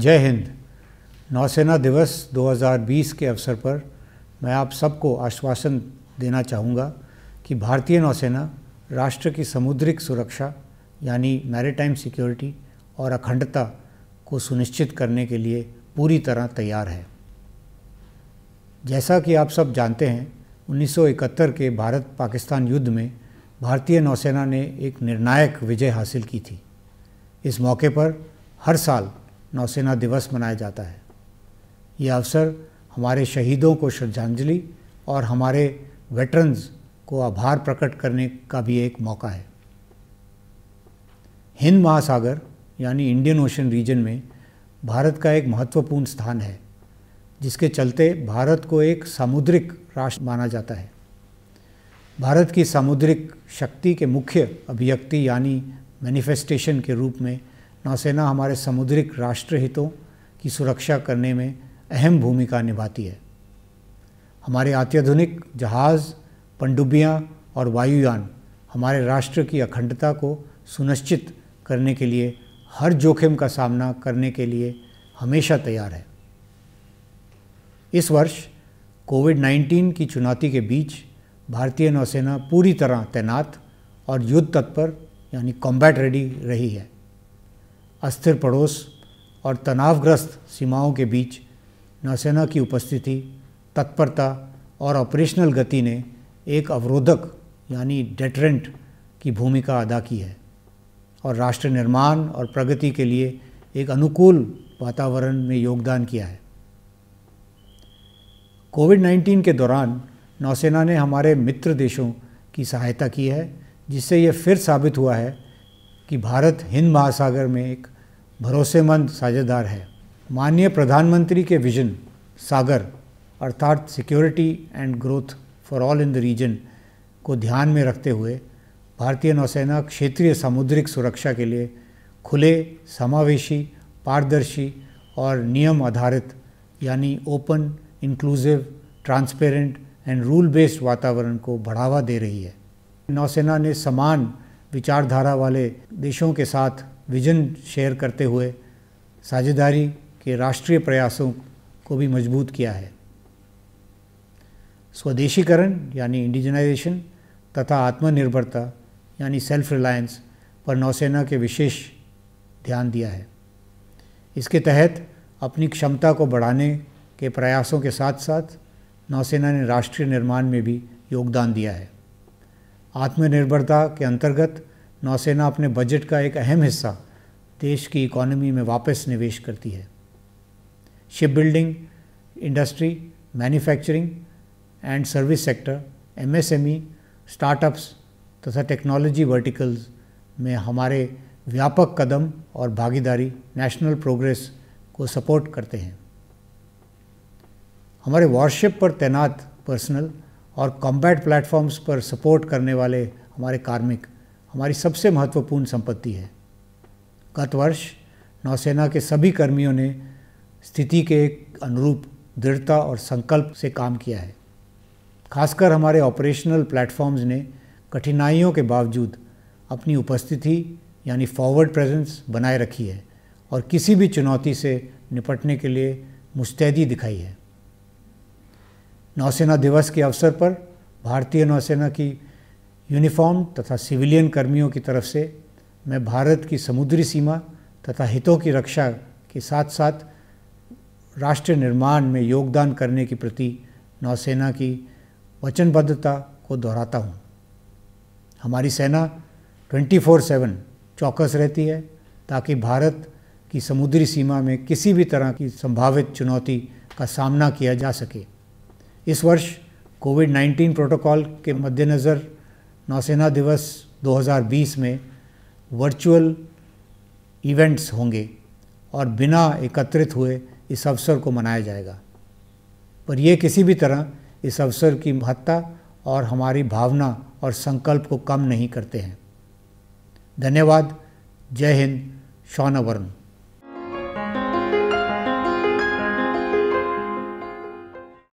जय हिंद नौसेना दिवस 2020 के अवसर पर मैं आप सबको आश्वासन देना चाहूँगा कि भारतीय नौसेना राष्ट्र की समुद्रिक सुरक्षा यानी मैरिटाइम सिक्योरिटी और अखंडता को सुनिश्चित करने के लिए पूरी तरह तैयार है जैसा कि आप सब जानते हैं 1971 के भारत पाकिस्तान युद्ध में भारतीय नौसेना ने एक निर्णायक विजय हासिल की थी इस मौके पर हर साल नौसेना दिवस मनाया जाता है ये अवसर हमारे शहीदों को श्रद्धांजलि और हमारे वेटरन्स को आभार प्रकट करने का भी एक मौका है हिंद महासागर यानी इंडियन ओशन रीजन में भारत का एक महत्वपूर्ण स्थान है जिसके चलते भारत को एक सामुद्रिक राष्ट्र माना जाता है भारत की सामुद्रिक शक्ति के मुख्य अभिव्यक्ति यानी मैनिफेस्टेशन के रूप में नौसेना हमारे समुद्रिक राष्ट्र हितों की सुरक्षा करने में अहम भूमिका निभाती है हमारे अत्याधुनिक जहाज़ पनडुब्बियाँ और वायुयान हमारे राष्ट्र की अखंडता को सुनिश्चित करने के लिए हर जोखिम का सामना करने के लिए हमेशा तैयार है इस वर्ष कोविड 19 की चुनौती के बीच भारतीय नौसेना पूरी तरह तैनात और युद्ध तत्पर यानी कॉम्बैट रेडी रही है अस्थिर पड़ोस और तनावग्रस्त सीमाओं के बीच नौसेना की उपस्थिति तत्परता और ऑपरेशनल गति ने एक अवरोधक यानी डेटरेंट की भूमिका अदा की है और राष्ट्र निर्माण और प्रगति के लिए एक अनुकूल वातावरण में योगदान किया है कोविड 19 के दौरान नौसेना ने हमारे मित्र देशों की सहायता की है जिससे यह फिर साबित हुआ है कि भारत हिंद महासागर में एक भरोसेमंद साझेदार है माननीय प्रधानमंत्री के विजन सागर अर्थात security and growth for all in the region को ध्यान में रखते हुए भारतीय नौसेना क्षेत्रीय सामुद्रिक सुरक्षा के लिए खुले समावेशी पारदर्शी और नियम आधारित यानी open inclusive transparent and rule based वातावरण को बढ़ावा दे रही है नौसेना ने समान विचारधारा वाले देशों के साथ विजन शेयर करते हुए साझेदारी के राष्ट्रीय प्रयासों को भी मजबूत किया है स्वदेशीकरण यानी इंडिजनाइजेशन तथा आत्मनिर्भरता यानी सेल्फ रिलायंस पर नौसेना के विशेष ध्यान दिया है इसके तहत अपनी क्षमता को बढ़ाने के प्रयासों के साथ साथ नौसेना ने राष्ट्रीय निर्माण में भी योगदान दिया है आत्मनिर्भरता के अंतर्गत नौसेना अपने बजट का एक अहम हिस्सा देश की इकोनॉमी में वापस निवेश करती है ship building industry manufacturing and service sector MSME startups तथा टेक्नोलॉजी वर्टिकल्स में हमारे व्यापक कदम और भागीदारी नेशनल प्रोग्रेस को सपोर्ट करते हैं हमारे वॉरशिप पर तैनात पर्सनल और कॉम्बैट प्लेटफॉर्म्स पर सपोर्ट करने वाले हमारे कार्मिक हमारी सबसे महत्वपूर्ण संपत्ति है गत वर्ष नौसेना के सभी कर्मियों ने स्थिति के अनुरूप दृढ़ता और संकल्प से काम किया है खासकर हमारे ऑपरेशनल प्लेटफॉर्म्स ने कठिनाइयों के बावजूद अपनी उपस्थिति यानी फॉरवर्ड प्रेजेंस बनाए रखी है और किसी भी चुनौती से निपटने के लिए मुस्तैदी दिखाई है नौसेना दिवस के अवसर पर भारतीय नौसेना की यूनिफॉर्म तथा सिविलियन कर्मियों की तरफ से मैं भारत की समुद्री सीमा तथा हितों की रक्षा के साथ साथ राष्ट्र निर्माण में योगदान करने के प्रति नौसेना की वचनबद्धता को दोहराता हूँ हमारी सेना 24/7 चौकस रहती है ताकि भारत की समुद्री सीमा में किसी भी तरह की संभावित चुनौती का सामना किया जा सके इस वर्ष कोविड 19 प्रोटोकॉल के मद्देनज़र नौसेना दिवस 2020 में वर्चुअल इवेंट्स होंगे और बिना एकत्रित हुए इस अवसर को मनाया जाएगा पर यह किसी भी तरह इस अवसर की महत्ता और हमारी भावना और संकल्प को कम नहीं करते हैं धन्यवाद जय हिंद शौनवर्ण